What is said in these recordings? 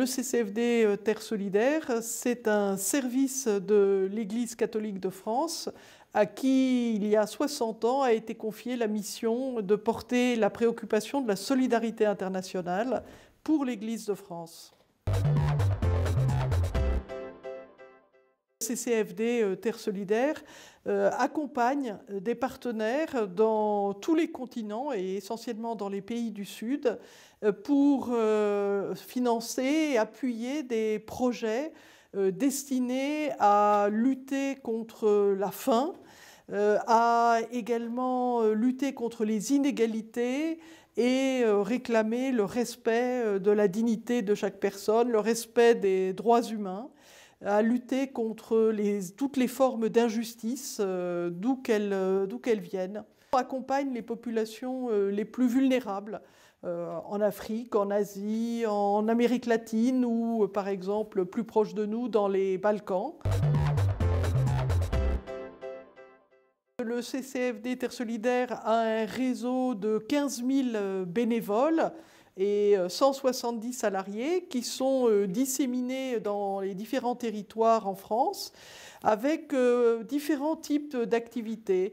le CCFD euh, Terre Solidaire, c'est un service de l'Église catholique de France à qui, il y a 60 ans, a été confiée la mission de porter la préoccupation de la solidarité internationale pour l'Église de France. CCFD euh, Terre Solidaire euh, accompagne euh, des partenaires dans tous les continents et essentiellement dans les pays du Sud pour financer et appuyer des projets destinés à lutter contre la faim, à également lutter contre les inégalités et réclamer le respect de la dignité de chaque personne, le respect des droits humains à lutter contre toutes les formes d'injustice, euh, euh, d'où qu'elles viennent. On accompagne les populations euh, les plus vulnérables en Afrique, en Asie, en Amérique latine ou par exemple plus proche de nous dans les Balkans. Le CCFD Terre Solidaire a un réseau de 15 000 bénévoles et 170 euh, salariés qui sont euh, disséminés dans les différents territoires en France avec euh, différents types d'activités.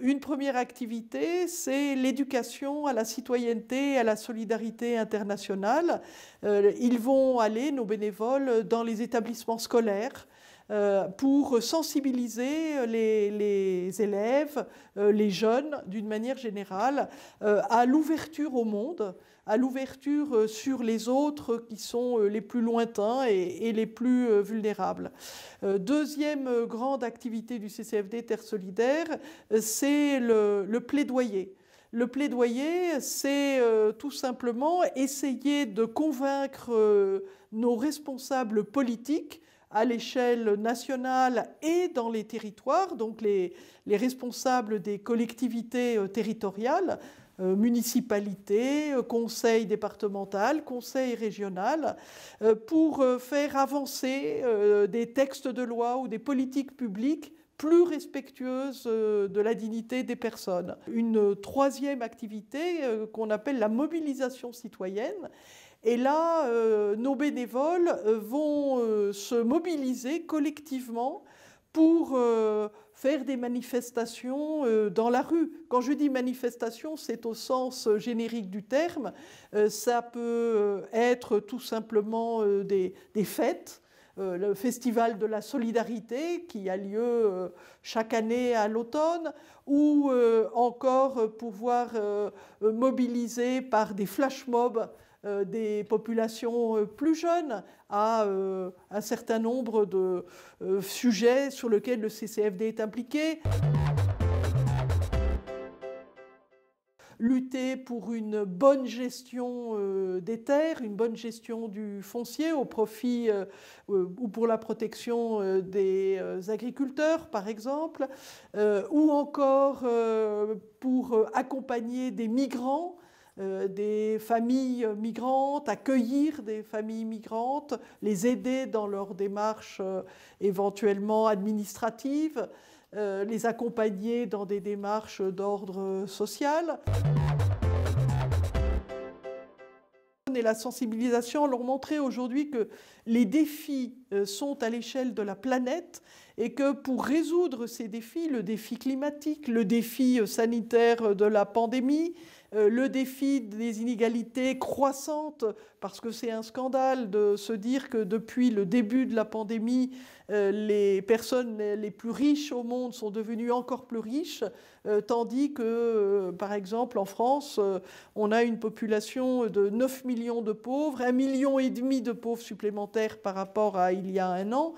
Une première activité, c'est l'éducation à la citoyenneté et à la solidarité internationale. Ils vont aller, nos bénévoles, dans les établissements scolaires pour sensibiliser les, les, élèves, les jeunes d'une manière générale, à l'ouverture au monde, à l'ouverture euh, sur les autres qui sont euh, les plus lointains et, les plus euh, vulnérables. Deuxième grande activité du CCFD Terre Solidaire, c'est le, plaidoyer. Le plaidoyer, c'est tout simplement essayer de convaincre nos responsables politiques à l'échelle nationale et dans les territoires, donc les, responsables des collectivités territoriales, euh, municipalités, euh, conseil départemental, conseil régional, euh, pour faire avancer des textes de loi ou des politiques publiques plus respectueuses de la dignité des personnes. Une troisième activité qu'on appelle la mobilisation citoyenne. Et là, nos bénévoles vont se mobiliser collectivement pour faire des manifestations euh, dans la rue. Quand je dis manifestation, c'est au sens euh, générique du terme. Euh, ça peut être tout simplement des, fêtes. le Festival de la Solidarité qui a lieu chaque année à l'automne, ou encore pouvoir mobiliser par des flash mobs euh, des populations euh, plus jeunes à euh, un certain nombre de sujets sur lesquels le CCFD est impliqué. lutter pour une bonne gestion des terres, une bonne gestion du foncier au profit ou pour la protection des agriculteurs, par exemple, ou encore pour accompagner des migrants euh, des familles migrantes, accueillir des familles migrantes, les aider dans leurs démarches euh, éventuellement administratives, euh, les accompagner dans des démarches d'ordre social. Et la sensibilisation leur montrer aujourd'hui que les défis sont à l'échelle de la planète et que pour résoudre ces défis, le défi climatique, le défi sanitaire de la pandémie, euh, le défi des inégalités croissantes, parce que c'est un scandale de se dire que depuis le début de la pandémie, euh, les personnes les plus riches au monde sont devenues encore plus riches, euh, tandis que, par exemple, en France, on a une population de 9 millions de pauvres, un million et demi de pauvres supplémentaires par rapport à il y a un an.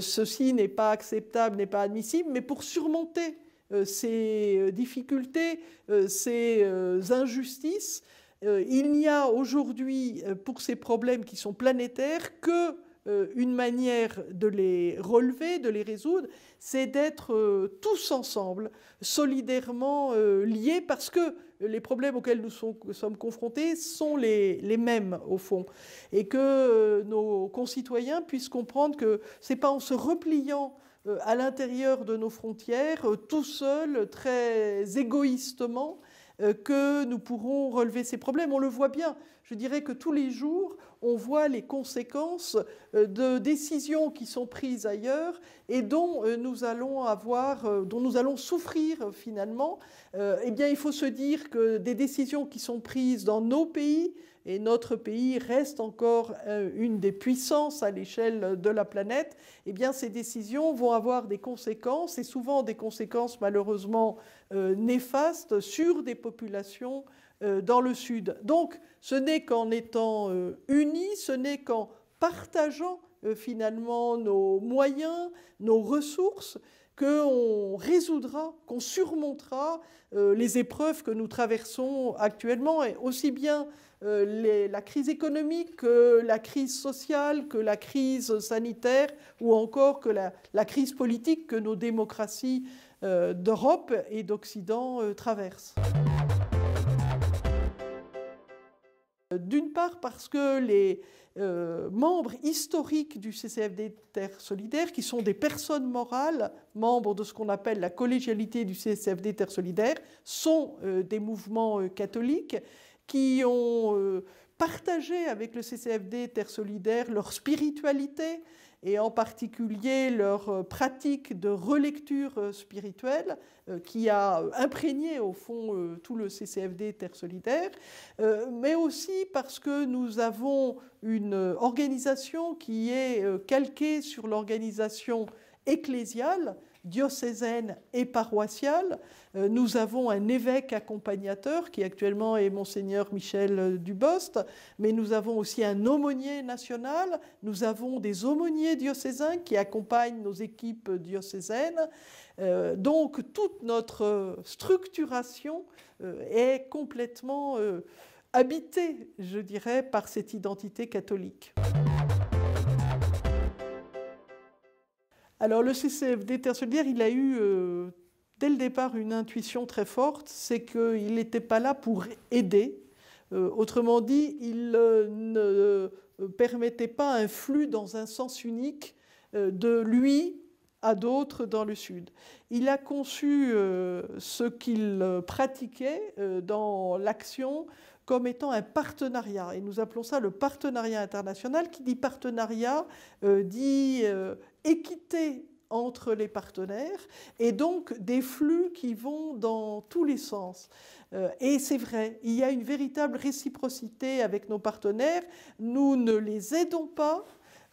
ceci n'est pas acceptable, n'est pas admissible, mais pour surmonter euh, ces euh, difficultés, euh, ces injustices. Il n'y a aujourd'hui pour ces problèmes qui sont planétaires que une manière de les relever, de les résoudre, c'est d'être tous ensemble, solidairement liés, parce que les problèmes auxquels nous sommes confrontés sont les, les mêmes, au fond. Et que nos concitoyens puissent comprendre que ce n'est pas en se repliant euh, à l'intérieur de nos frontières, euh, tout seuls, très égoïstement, euh, que nous pourrons relever ces problèmes. On le voit bien. Je dirais que tous les jours, on voit les conséquences de décisions qui sont prises ailleurs et dont nous allons avoir, dont nous allons souffrir finalement. Eh bien, il faut se dire que des décisions qui sont prises dans nos pays et notre pays reste encore euh, une des puissances à l'échelle de la planète. Eh bien, ces décisions vont avoir des conséquences, et souvent des conséquences malheureusement euh, néfastes sur des populations euh, dans le Sud. Donc, ce n'est qu'en étant unis, ce n'est qu'en partageant finalement nos moyens, nos ressources, qu'on résoudra, qu'on surmontera euh, les épreuves que nous traversons actuellement, aussi bien euh, la crise économique que la crise sociale, que la crise sanitaire, ou encore que la, crise politique que nos démocraties euh, d'Europe et d'Occident traversent. D'une part parce que les euh, membres historiques du CCFD Terre Solidaire, qui sont des personnes morales, membres de ce qu'on appelle la collégialité du CCFD Terre Solidaire, sont euh, des mouvements euh, catholiques qui ont partagé avec le CCFD Terre Solidaire leur spiritualité, et en particulier leur euh, pratique de relecture euh, spirituelle euh, qui a imprégné au fond tout le CCFD Terre Solidaire, mais aussi parce que nous avons une organisation qui est calquée sur l'organisation ecclésiale, diocésaine et paroissiale. Euh, nous avons un évêque accompagnateur qui actuellement est monseigneur Michel euh, Dubost, mais nous avons aussi un aumônier national, nous avons des aumôniers diocésains qui accompagnent nos équipes diocésaines. Euh, donc toute notre structuration est complètement habitée, je dirais, par cette identité catholique. Alors le CCFD Terre il a eu euh, dès le départ une intuition très forte, c'est qu'il n'était pas là pour aider. Euh, autrement dit, il euh, ne permettait pas un flux dans un sens unique de lui à d'autres dans le Sud. Il a conçu ce qu'il pratiquait dans l'action comme étant un partenariat. Et nous appelons ça le partenariat international, qui dit partenariat, dit équité entre les partenaires et donc des flux qui vont dans tous les sens. Euh, et c'est vrai, il y a une véritable réciprocité avec nos partenaires. Nous ne les aidons pas,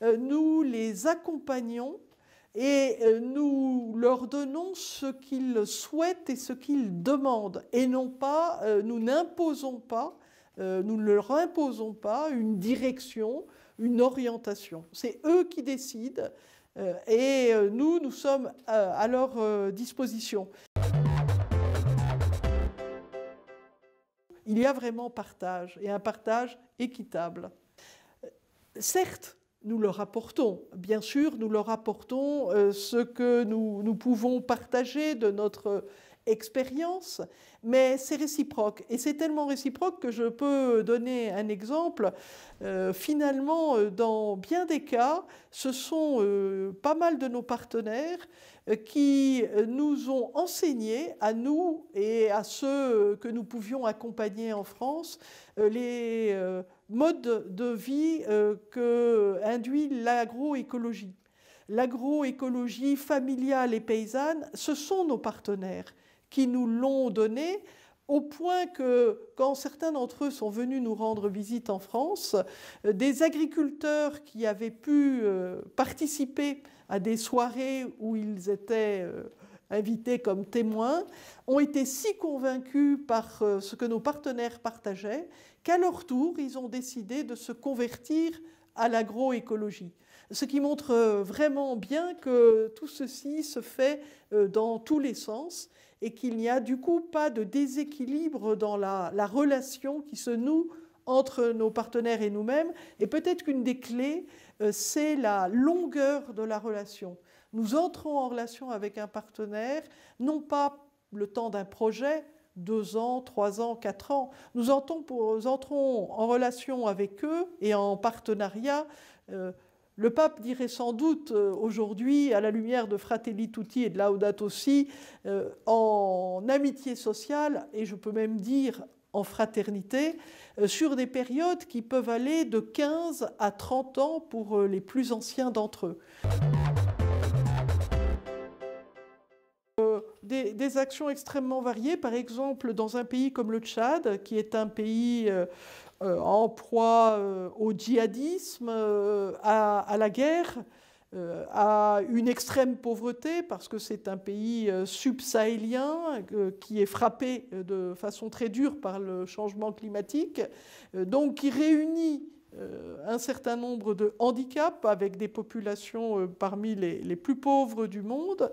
euh, nous les accompagnons et euh, nous leur donnons ce qu'ils souhaitent et ce qu'ils demandent et non pas, nous n'imposons pas, nous ne leur imposons pas une direction, une orientation. C'est eux qui décident. Euh, et euh, nous, nous sommes euh, à leur disposition. Il y a vraiment partage, et un partage équitable. Certes, nous leur apportons, bien sûr, nous leur apportons ce que nous, nous pouvons partager de notre expérience, mais c'est réciproque. Et c'est tellement réciproque que je peux donner un exemple. Euh, finalement, euh, dans bien des cas, ce sont euh, pas mal de nos partenaires qui nous ont enseigné, à nous et à ceux que nous pouvions accompagner en France, les modes de vie que induit l'agroécologie l'agroécologie familiale et paysanne, ce sont nos partenaires qui nous l'ont donné au point que quand certains d'entre eux sont venus nous rendre visite en France, euh, des agriculteurs qui avaient pu euh, participer à des soirées où ils étaient euh, invités comme témoins ont été si convaincus par ce que nos partenaires partageaient qu'à leur tour, ils ont décidé de se convertir à l'agroécologie. Ce qui montre vraiment bien que tout ceci se fait dans tous les sens et qu'il n'y a du coup pas de déséquilibre dans la, relation qui se noue entre nos partenaires et nous-mêmes. Et peut-être qu'une des clés, euh, c'est la longueur de la relation. Nous entrons en relation avec un partenaire, non pas le temps d'un projet, deux ans, trois ans, quatre ans. Nous entrons pour, en relation avec eux et en partenariat. Euh, le pape dirait sans doute euh, aujourd'hui, à la lumière de Fratelli Tutti et de Laudato Si, euh, en amitié sociale, et je peux même dire en fraternité, euh, sur des périodes qui peuvent aller de 15 à 30 ans pour les plus anciens d'entre eux. des, actions extrêmement variées. Par exemple, dans un pays comme le Tchad, qui est un pays euh, en proie euh, au djihadisme, euh, à, la guerre, à une extrême pauvreté, parce que c'est un pays subsahélien qui est frappé de façon très dure par le changement climatique, donc qui réunit euh, un certain nombre de handicaps avec des populations euh, parmi les, plus pauvres du monde,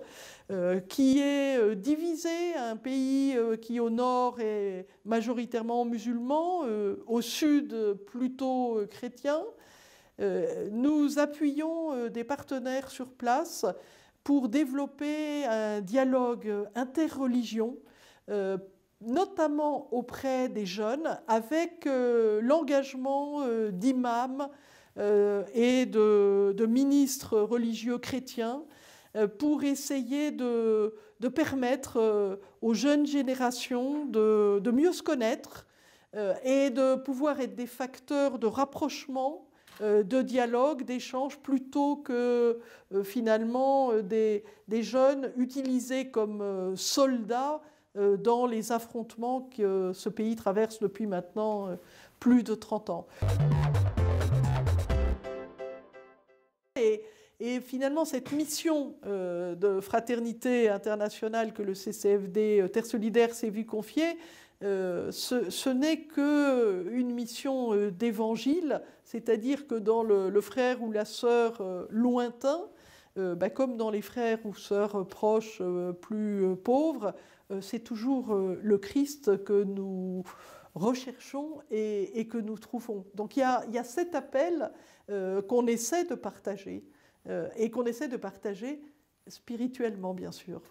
euh, qui est divisé, un pays qui au nord est majoritairement musulman, au sud plutôt chrétien. nous appuyons des partenaires sur place pour développer un dialogue interreligion notamment auprès des jeunes, avec euh, l'engagement euh, d'imams euh, et de, ministres religieux chrétiens, pour essayer de, permettre aux jeunes générations de, mieux se connaître et de pouvoir être des facteurs de rapprochement de dialogue, d'échange, plutôt que finalement des, jeunes utilisés comme soldats euh, dans les affrontements que ce pays traverse depuis maintenant euh, plus de 30 ans. Et, finalement, cette mission euh, de fraternité internationale que le CCFD Terre Solidaire s'est vu confier, ce, n'est qu'une mission d'évangile, c'est-à-dire que dans le, frère ou la sœur lointain, euh, bah, comme dans les frères ou sœurs euh, proches euh, plus pauvres, c'est toujours le Christ que nous recherchons et, que nous trouvons. Donc il y a, cet appel qu'on essaie de partager, et qu'on essaie de partager spirituellement, bien sûr.